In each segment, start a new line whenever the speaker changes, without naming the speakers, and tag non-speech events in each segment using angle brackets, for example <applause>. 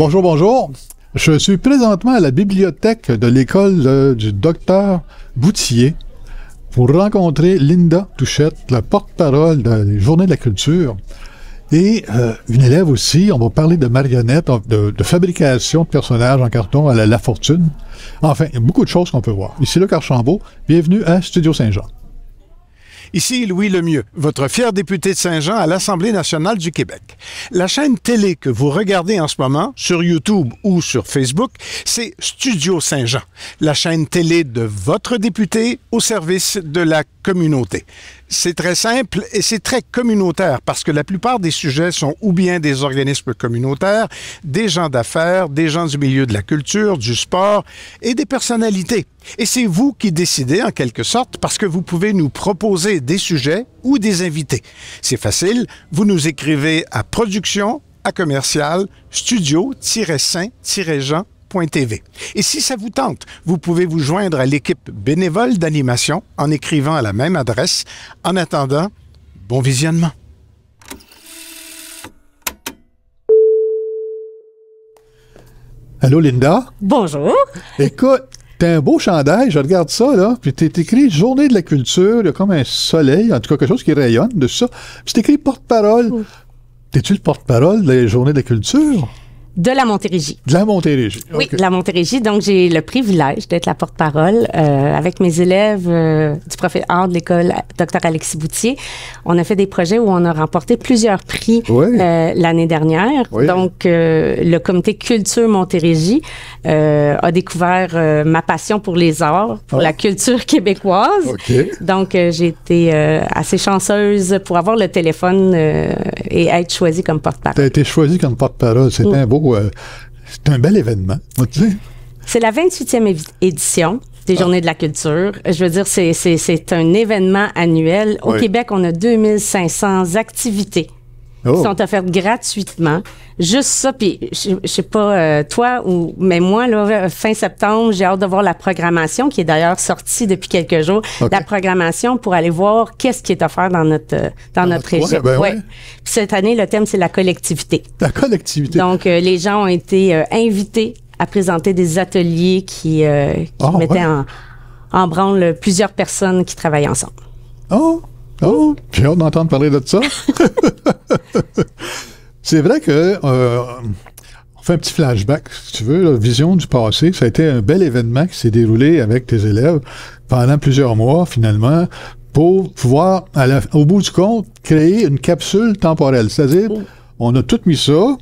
Bonjour, bonjour. Je suis présentement à la bibliothèque de l'école euh, du docteur Boutillier pour rencontrer Linda Touchette, la porte-parole des Journées de la culture, et euh, une élève aussi. On va parler de marionnettes, de, fabrication de personnages en carton à la Fortune. Enfin, il y a beaucoup de choses qu'on peut voir. Ici Luc Archambault, bienvenue à Studio Saint-Jean. Ici Louis Lemieux, votre fier député de Saint-Jean à l'Assemblée nationale du Québec. La chaîne télé que vous regardez en ce moment sur YouTube ou sur Facebook, c'est Studio Saint-Jean, la chaîne télé de votre député au service de la communauté. C'est très simple et c'est très communautaire parce que la plupart des sujets sont ou bien des organismes communautaires, des gens d'affaires, des gens du milieu de la culture, du sport et des personnalités. Et c'est vous qui décidez en quelque sorte parce que vous pouvez nous proposer des sujets ou des invités. C'est facile, vous nous écrivez à production à commercial studio-saint-jean et si ça vous tente, vous pouvez vous joindre à l'équipe bénévole d'animation en écrivant à la même adresse. En attendant, bon visionnement. Allô, Linda? Bonjour. Écoute, t'as un beau chandail, je regarde ça, là, puis t'es écrit Journée de la culture, il y a comme un soleil, en tout cas quelque chose qui rayonne de ça. Puis t'es écrit porte-parole. T'es-tu le porte-parole des Journées de la culture? De la Montérégie. De la Montérégie.
Oui, de la Montérégie. Donc, j'ai le privilège d'être la porte-parole euh, avec mes élèves euh, du professeur de l'école Dr. Alexis Boutier. On a fait des projets où on a remporté plusieurs prix euh, l'année dernière. Donc, le comité Culture Montérégie a découvert ma passion pour les arts, pour ah. la culture québécoise. Donc, j'ai été assez chanceuse pour avoir le téléphone et
être choisie comme porte-parole. Tu as été choisie comme porte-parole. C'est un beau euh, c'est un bel événement,
C'est la 28e édition des ah. Journées de la culture. Je veux dire, c'est un événement annuel. Au Québec, on a 2500 activités qui oh. sont offertes gratuitement. Juste ça, puis je, sais pas euh, toi ou mais moi là fin septembre, j'ai hâte de voir la programmation qui est d'ailleurs sortie depuis quelques jours, la programmation pour aller voir qu'est-ce qui est offert dans notre euh, dans, notre région. Eh ben ouais. cette année le thème c'est la collectivité. La collectivité. Donc euh, les gens ont été invités à présenter des ateliers qui, ah, mettaient en, en branle plusieurs personnes qui travaillent ensemble.
Oh Oh, j'ai hâte d'entendre parler de ça. <laughs> c'est vrai que euh, on fait un petit flashback, si tu veux, la vision du passé. Ça a été un bel événement qui s'est déroulé avec tes élèves pendant plusieurs mois, finalement, pour pouvoir, au bout du compte, créer une capsule temporelle. C'est-à-dire, oh. on a tout mis ça,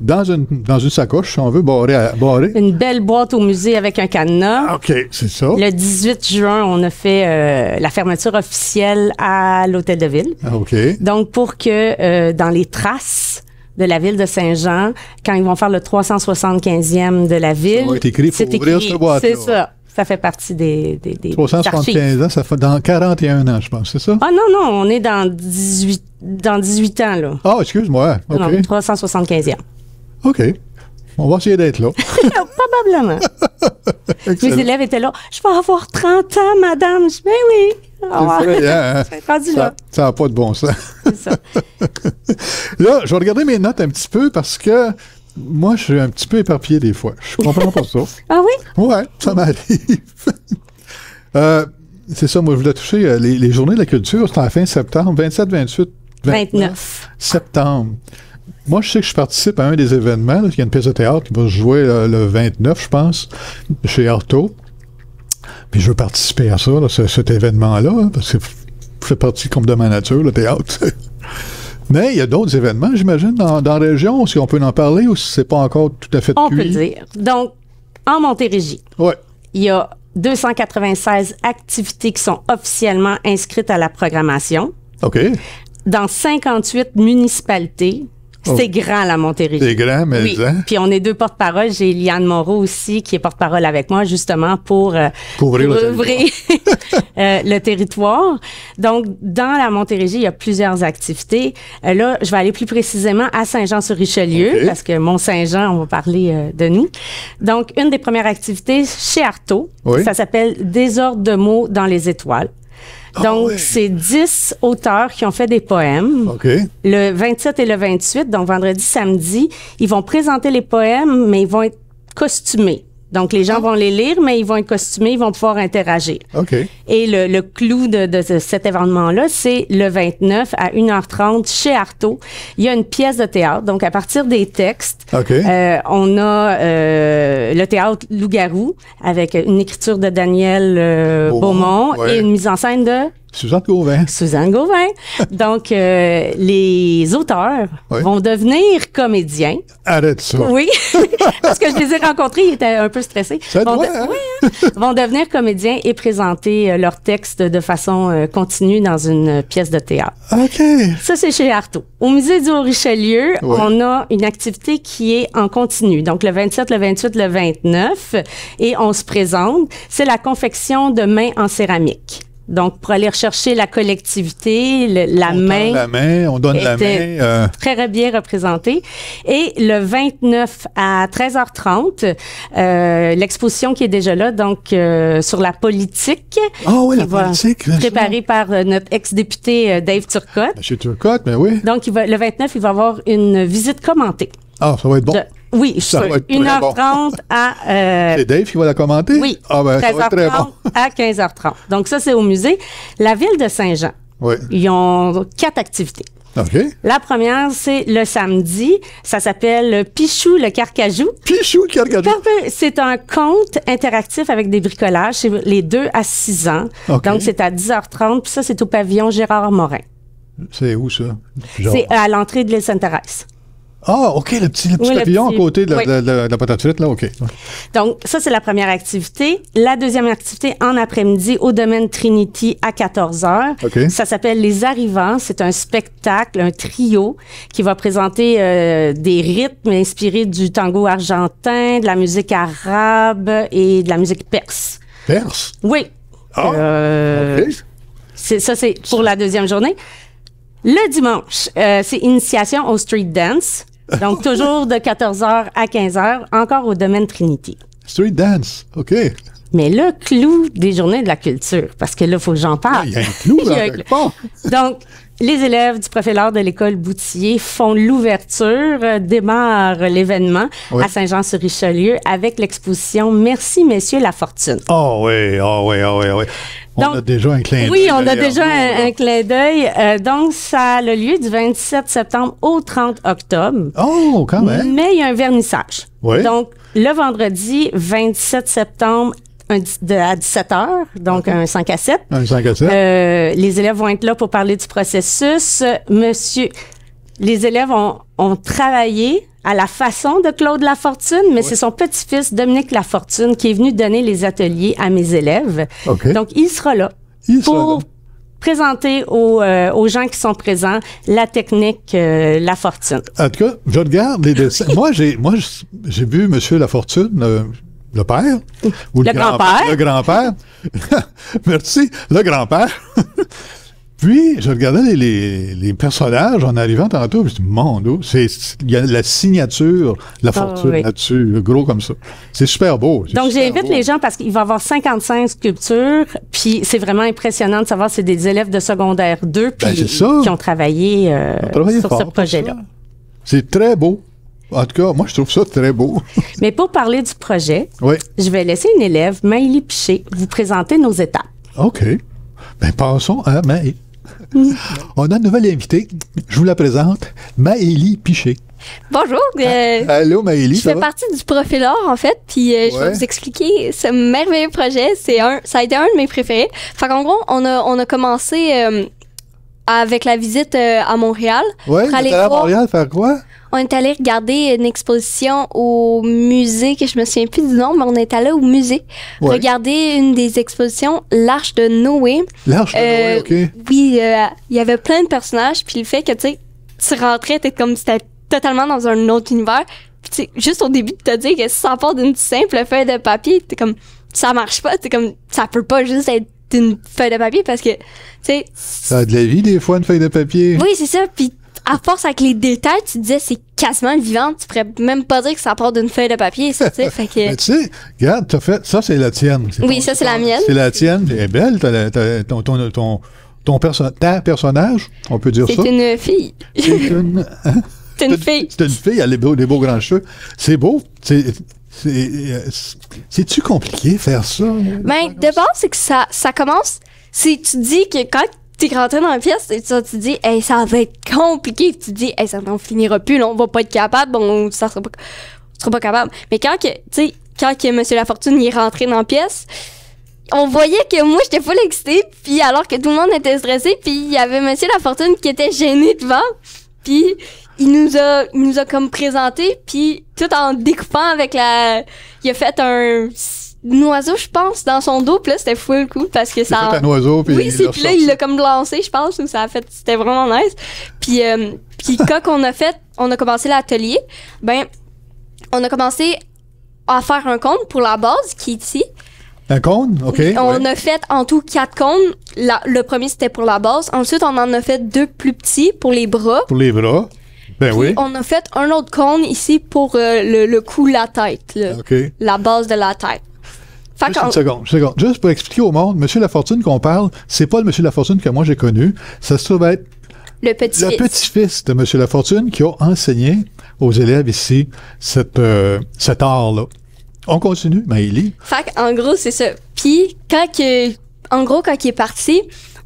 dans une, sacoche, si on veut, barrer.
Une belle boîte au musée avec un cadenas.
Ah, OK, c'est ça. Le
18 juin, on a fait euh, la fermeture officielle à l'Hôtel de Ville. Ah, OK. Donc, pour que euh, dans les traces de la ville de Saint-Jean, quand ils vont faire le 375e de la ville. Ça être écrit, pour ouvrir boîte C'est ça. Ça fait partie des, des, 375 ans,
ça fait dans 41 ans, je pense, c'est ça?
Ah non, non, on est dans 18, dans 18 ans, là.
Ah, excuse-moi, OK. Non,
375 e
OK. On va essayer d'être là. <laughs>
Probablement. <laughs> Mes élèves étaient là. Je vais avoir 30 ans, madame. Je ben oui. Hein? <laughs>
ça n'a pas de bon sens. ça. là, je vais regarder mes notes un petit peu parce que moi, je suis un petit peu éparpillé des fois. Je comprends pas ça. ah oui? Ouais, ça m'arrive. Euh, c'est ça, moi, je voulais toucher euh, les, journées de la culture. C'est en fin septembre, 27, 28,
29.
septembre moi, je sais que je participe à un des événements. Il y a une pièce de théâtre qui va se jouer euh, le, 29, je pense, chez Arto. Puis je veux participer à ça, cet événement-là, hein, parce que fait partie comme de ma nature, le théâtre. <laughs> Mais il y a d'autres événements, j'imagine, dans, la région, si on peut en parler ou si c'est pas encore tout à fait On peut le dire.
Donc, en Montérégie, il y a 296 activités qui sont officiellement inscrites à la programmation. OK. Dans 58 municipalités, Oh. C'est grand, la Montérégie. C'est
grand, mais hein?
Puis on est deux porte-parole. J'ai Liane Moreau aussi, qui est porte-parole avec moi, justement, pour euh, le, territoire. <laughs> Euh, le territoire. Donc, dans la Montérégie, il y a plusieurs activités. Euh, là, je vais aller plus précisément à Saint-Jean-sur-Richelieu, parce que Mont-Saint-Jean, on va parler euh, de nous. Donc, une des premières activités chez Artaud, ça s'appelle Désordre de mots dans les étoiles. Ah donc, c'est dix auteurs qui ont fait des poèmes. Okay. Le 27 et le 28, donc vendredi, samedi, ils vont présenter les poèmes, mais ils vont être costumés. Donc, les gens ah. vont les lire, mais ils vont être costumés, ils vont pouvoir interagir. Et le, clou de, cet événement-là, c'est le 29 à 1h30 chez Artaud. Il y a une pièce de théâtre. Donc, à partir des textes, euh, on a euh, le théâtre Loup-garou avec une écriture de Daniel euh, Beaumont, et une mise en scène de Suzanne Gauvin. Suzanne Gauvin. Donc, euh, les auteurs vont devenir comédiens. Arrête ça. Oui, <laughs> parce que je les ai rencontrés, ils étaient un peu stressés. Ça vont, hein? Hein? vont devenir comédiens et présenter euh, leurs textes de façon euh, continue dans une pièce de théâtre. OK. Ça, c'est chez Artaud. Au musée du Haut-Richelieu, on a une activité qui est en continu. Donc, le 27, le 28, le 29, et on se présente. C'est la confection de mains en céramique. Donc, pour aller rechercher la collectivité, la on main. La
main, on donne la main. Euh.
Très bien représenté. Et le 29 à 13h30, euh, l'exposition qui est déjà là, donc euh, sur la politique. Ah oui, la politique. Préparée par notre ex-député Dave Turcotte.
Monsieur Turcotte, mais ben oui.
Donc, il va, le 29, il va avoir une visite commentée.
Ah, ça va être bon. Oui, je 1h30 à. Euh, c'est Dave qui va la commenter? Oui. Ah 13h30 ben, très bon.
à 15h30. Donc, ça, c'est au musée. La ville de Saint-Jean. Oui. Ils ont quatre activités. La première, c'est le samedi. Ça s'appelle Pichou le Carcajou. Pichou le Carcajou. C'est un conte interactif avec des bricolages. C'est les deux à 6 ans. Donc, c'est à 10h30. Puis ça, c'est au pavillon Gérard Morin.
C'est où ça? C'est
à l'entrée de l'île Sainte-Thérèse.
Ah, OK, le petit, papillon à côté de la, patate là, OK.
Donc, ça, c'est la première activité. La deuxième activité, en après-midi, au domaine Trinity, à 14 h. Ça s'appelle Les Arrivants. C'est un spectacle, un trio qui va présenter euh, des rythmes inspirés du tango argentin, de la musique arabe et de la musique perse. Perse? Oui. Ah, euh, Ça, c'est pour la deuxième journée. Le dimanche, euh, c'est initiation au street dance. Donc, toujours de 14h à 15h, encore au domaine Trinité. Street dance, OK. Mais le clou des journées de la culture, parce que là, il faut que j'en parle. Ah, il y a un clou, là, <laughs> Donc, les élèves du professeur de l'école Boutillier font l'ouverture, euh, démarrent l'événement à Saint-Jean-sur-Richelieu avec l'exposition Merci, messieurs, la fortune.
Oh ah oui, oh ah oui, oh oui, oh oui. On a déjà un clin d'œil. Oui, on a déjà un,
clin d'œil. Euh, donc, ça a le lieu du 27 septembre au 30 octobre.
Oh, quand même.
Mais il y a un vernissage. Oui. Donc, le vendredi 27 septembre à 17 h, donc ah. un 5 à Un 5 à euh, les élèves vont être là pour parler du processus. Monsieur, les élèves ont, travaillé à la façon de Claude Lafortune, mais c'est son petit-fils, Dominique Lafortune, qui est venu donner les ateliers à mes élèves. Donc, il sera là pour présenter euh, aux, gens qui sont présents la technique La euh, Lafortune.
En tout cas, je regarde les dessins. <laughs> moi, j'ai, moi, j'ai vu Monsieur Lafortune. le père ou le, grand-père. Le grand-père. <laughs> Merci. Le grand-père. <laughs> Puis, je regardais les, personnages en arrivant tantôt, puis je me mon Dieu, il y a la signature, la ah fortune là-dessus, gros comme ça. C'est super beau.
Donc, j'invite les gens parce qu'il va y avoir 55 sculptures, puis c'est vraiment impressionnant de savoir, c'est des élèves de secondaire 2 ben, qui euh, ont travaillé, sur ce projet-là.
C'est très beau. En tout cas, moi, je trouve ça très beau.
<laughs> Mais pour parler du projet, je vais laisser une élève, Maëlie Piché, vous présenter nos étapes.
OK. Ben, passons à Maëlie. On a une nouvelle invitée. Je vous la présente, Maëlie Piché.
Bonjour. Ah, euh,
allô, Maëlie. Je fais partie
du Profil en fait, puis euh, je vais vous expliquer ce merveilleux projet. C'est un, ça a été un de mes préférés. En gros, on a, on a commencé euh, avec la visite à Montréal. Oui, à Montréal, faire quoi? on est allé regarder une exposition au musée, que je me souviens plus du nom, mais on est allé au musée regarder une des expositions, l'Arche de Noé. L'Arche de Noé, euh, OK. Oui, euh, il y avait plein de personnages, puis le fait que, tu sais, tu rentrais, t'es comme si t'étais totalement dans un autre univers. Puis, juste au début, de te dire que ça part d'une simple feuille de papier, t'es comme, ça marche pas, t'es comme, ça peut pas juste être une feuille de papier parce que, tu sais.
Ça a de la vie, des fois, une feuille de papier. Oui,
c'est ça. Puis, à force avec les détails, tu disais c'est quasiment vivant. Tu pourrais même pas dire que ça part d'une feuille de papier, <laughs> ben,
tu sais. regarde, fait. Ça, c'est la tienne.
Oui, ça, c'est la mienne. C'est
la tienne. Elle est belle. ton, ton, ton, ton personnage, on peut dire ça. C'est une
fille. C'est une.
Hein? <laughs> C'est une fille. C'est une fille, elle a des beaux, beaux grands cheveux. C'est beau. C'est. C'est-tu compliqué faire ça? Ben,
de base, c'est que ça, ça commence. Si tu dis que quand t'es rentré dans la pièce et tu te dis, hey, ça va être compliqué. tu te dis, hey, ça n'en finira plus, là, on va pas être capable, Bon, ça sera pas, sera pas capable. Mais quand que, tu sais, quand que Monsieur Lafortune est rentré dans la pièce, on voyait que moi j'étais full excitée, puis alors que tout le monde était stressé, puis il y avait Monsieur Fortune qui était gêné devant, puis il nous a, il nous a comme présenté, puis tout en découpant avec la, il a fait un noiseau, je pense, dans son dos. Puis là, c'était le coup, parce que ça. Fait un oiseau, puis oui, c'est là, il l'a comme lancé, je pense, ou ça a fait. C'était vraiment nice. Puis, euh, puis <laughs> quand on a fait, on a commencé l'atelier, ben, on a commencé à faire un compte pour la base qui est ici.
Un cône, OK. On a
fait en tout quatre cônes. le premier, c'était pour la base. Ensuite, on en a fait deux plus petits pour les bras.
Pour les bras. Ben oui.
On a fait un autre cône ici pour euh, le, cou, la tête. OK. La base de la tête. Juste
une Juste pour expliquer au monde, Monsieur Lafortune qu'on parle, c'est pas le Monsieur Lafortune que moi j'ai connu. Ça se trouve être
le petit-fils
de Monsieur Lafortune qui a enseigné aux élèves ici cette, euh, cet art-là. On continue, Maëlie.
Ben, fait en gros, c'est ça. Puis, quand que, en gros, quand il est parti,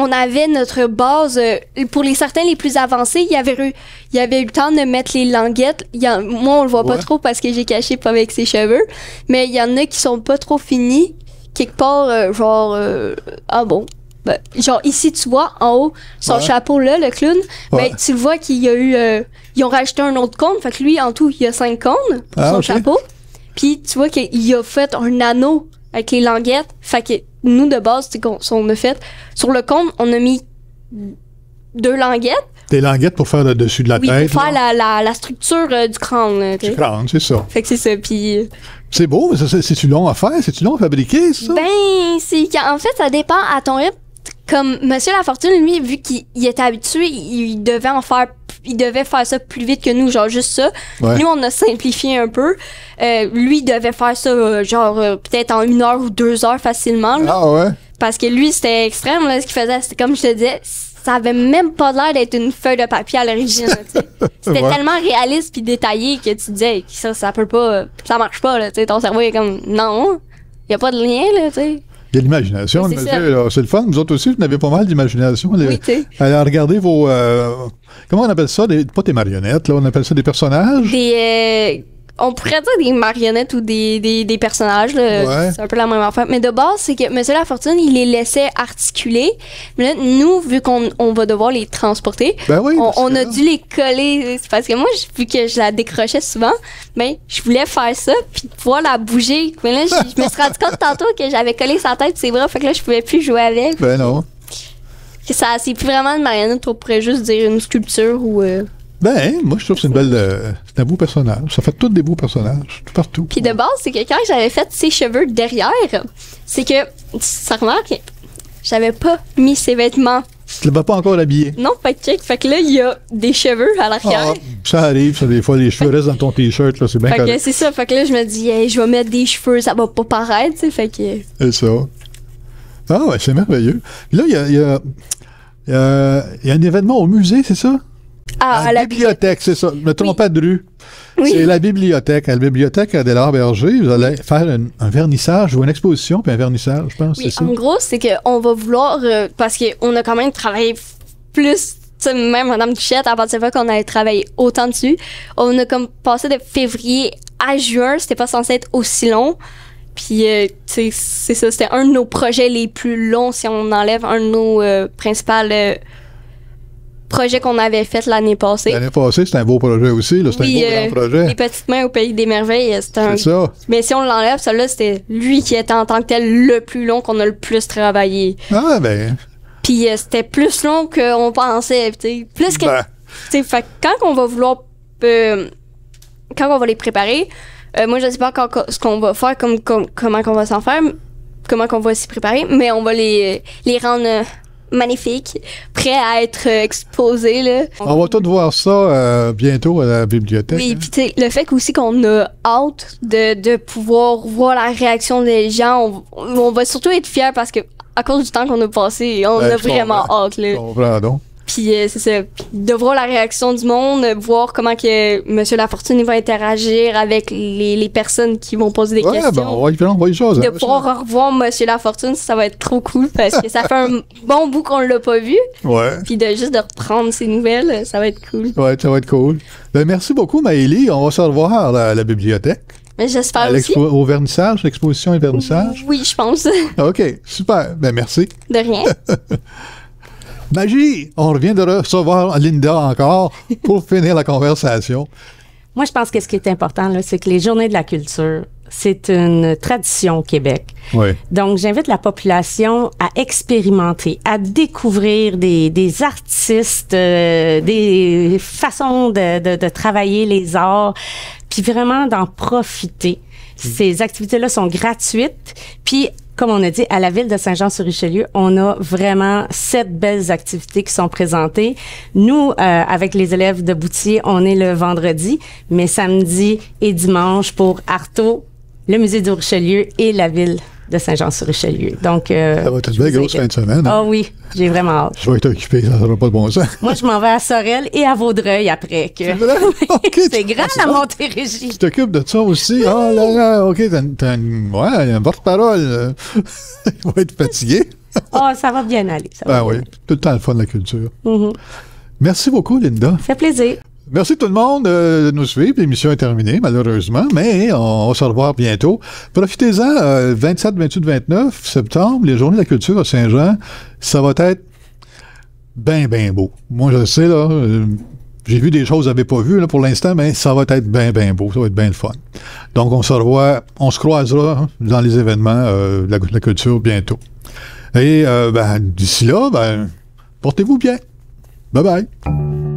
on avait notre base. Euh, pour les certains les plus avancés, il y avait eu, il y avait eu le temps de mettre les languettes. moi, on le voit pas trop parce que j'ai caché pas avec ses cheveux. Mais il y en a qui sont pas trop finis. Quelque part, euh, genre, euh, ah bon. Ben, genre, ici, tu vois, en haut, son chapeau là, le clown, mais ben, tu vois qu'il y a eu. ils ont racheté un autre cône. Fait que lui, en tout, il y a cinq cônes pour ah, son chapeau. Puis tu vois qu'il a fait un anneau avec les languettes. Fait que nous, de base, qu'on on a fait, sur le compte, on a mis deux languettes.
Des languettes pour faire le dessus de la oui, tête. Pour
faire la, structure euh, du crâne. Du
crâne, c'est ça.
Fait que c'est ça. Puis. Euh,
c'est beau, mais c'est-tu long à faire? C'est-tu long à fabriquer, ça?
Ben, en fait, ça dépend à ton rythme comme Monsieur Lafortune, lui, vu qu'il était habitué, il devait en faire il devait faire ça plus vite que nous, genre juste ça. Nous, on a simplifié un peu. Euh, lui, il devait faire ça, euh, genre, euh, peut-être en une heure ou deux heures facilement. ah ouais? Parce que lui, c'était extrême, là, ce qu'il faisait. C'était comme je te disais, ça avait même pas l'air d'être une feuille de papier à l'origine. <laughs> C'était tellement réaliste puis détaillé que tu disais, ça, ça peut pas, ça marche pas, là, tu sais, ton cerveau est comme, non, y a pas de lien, là, tu sais.
Il y a l'imagination. c'est le fun. Vous autres aussi, vous n'avez pas mal d'imagination. Alors, regardez vos. Euh, comment on appelle ça? Des, pas des marionnettes, là. On appelle ça des personnages?
Des. Euh, on pourrait dire des marionnettes ou des, personnages. C'est un peu la même affaire. Mais de base, c'est que M. La Fortune, il les laissait articuler. Mais là, nous, vu qu'on va devoir les transporter, ben on, a dû les coller. Parce que moi, vu que je la décrochais souvent, ben, je voulais faire ça puis pouvoir la bouger. Mais là, je, me suis rendu compte tantôt que j'avais collé sa tête c'est vrai. Fait que là, je pouvais plus jouer avec. Ben non. Ça, c'est plus vraiment une marionnette. On pourrait juste dire une sculpture ou... Euh,
ben, moi, je trouve que c'est une belle. Euh, c'est un beau personnage. Ça fait tous des beaux personnages, tout partout.
Puis de base, c'est que quand j'avais fait ses cheveux derrière, c'est que, ça remarque, j'avais pas mis ses vêtements.
Tu l'as pas encore habillé?
Non, fait que Fait que là, il y a des cheveux à l'arrière. Ah,
ça arrive, ça, des fois, les cheveux restent dans ton t-shirt, là, c'est bien Fait que
c'est ça. Fait que là, je me dis, je vais mettre des cheveux, ça va pas paraître, tu Fait que.
C'est ça. Ah, ouais, c'est merveilleux. Là, il y a, y, y, y a un événement au musée, c'est ça? Ah, la bibliothèque, c'est ça. Ne pas de rue. C'est la bibliothèque. À la bibliothèque delors Berger, vous allez faire un, vernissage ou une exposition, puis un vernissage, je pense. Oui, en
gros, c'est qu'on va vouloir, euh, parce parce qu'on a quand même travaillé plus même Madame Duchette, à partir de fois qu'on a travaillé autant dessus, on a comme passé de février à juin, c'était pas censé être aussi long. Puis, euh, c'est ça, c'était un de nos projets les plus longs si on enlève un de nos principal. Euh, principales projet qu'on avait fait l'année passée.
L'année passée, c'était un beau projet aussi. c'était un beau grand euh, projet. Les
Petites Mains au Pays des Merveilles, euh, c'est Mais si on l'enlève, celui-là, c'était lui qui était en tant que tel le plus long qu'on a le plus travaillé.
Ah, ben.
Puis euh, c'était plus long qu'on pensait. Plus ben. que. quand on va vouloir. quand on va les préparer, moi, je ne sais pas encore ce qu'on va faire, comment on va s'en faire, comment on va s'y préparer, mais on va les, les rendre magnifique, prêt à être exposé. Là.
On va tout voir ça euh, bientôt à la bibliothèque. Oui, hein.
puis le fait aussi qu'on a hâte de, de, pouvoir voir la réaction des gens, on, va surtout être fiers parce que à cause du temps qu'on a passé, on ben, a vraiment hâte.
Là. donc.
Puis euh, c'est puis de voir la réaction du monde, voir comment que Monsieur Lafortune va interagir avec les, personnes qui vont poser des questions.
Ben, on va de hein,
pouvoir revoir Monsieur Lafortune, ça va être trop cool parce que ça fait un <laughs> bon bout qu'on l'a pas vu. Ouais. Puis de juste de reprendre ses nouvelles, ça va être cool.
Ouais, ça va être cool. Ben, merci beaucoup, Maëlie. On va se revoir à la bibliothèque.
Ben, j'espère aussi. Au
vernissage, l'exposition et vernissage?
Oui, je pense. <laughs>
OK, super. Ben, merci.
De rien. <laughs>
Magie, on revient de recevoir Linda encore pour <laughs> finir la conversation.
Moi, je pense que ce qui est important, c'est que les journées de la culture, c'est une tradition au Québec. Donc, j'invite la population à expérimenter, à découvrir des, artistes, euh, des façons de, travailler les arts, puis vraiment d'en profiter. Mm. Ces activités-là sont gratuites. Puis comme on a dit, à la ville de Saint-Jean-sur-Richelieu, on a vraiment sept belles activités qui sont présentées. Nous, euh, avec les élèves de Boutier, on est le vendredi, mais samedi et dimanche pour Artaud, le musée de Richelieu et la ville de Saint-Jean-sur-Richelieu. Donc, euh, ça va être une belle grosse fin de semaine. Hein? Ah oui, j'ai vraiment hâte.
Je vais être occupé, ça sera pas de bon sens.
Moi, je m'en vais à Sorel et à Vaudreuil après. Que... C'est <laughs> grand à Montérégie.
Tu t'occupes de ça aussi. Ah là là, OK, t'as une, ouais, un porte-parole. Euh. <laughs> Il va être fatigué.
<laughs> Ah, oh, ça va bien aller. Ça
ben oui, tout le temps le fun de la culture. Mm-hmm. Merci beaucoup, Linda. Ça fait plaisir. Merci tout le monde euh, de nous suivre. L'émission est terminée, malheureusement, mais on, va se revoir bientôt. Profitez-en, 27, 28, 29 septembre, les Journées de la culture à Saint-Jean, ça va être bien, bien beau. Moi, je le sais, là, euh, j'ai vu des choses que je n'avais pas vues là, pour l'instant, mais ça va être bien, bien beau. Ça va être bien le fun. Donc, on se revoit, on se croisera hein, dans les événements euh, de la, culture bientôt. Et ben, d'ici là, ben, portez-vous bien. Bye bye.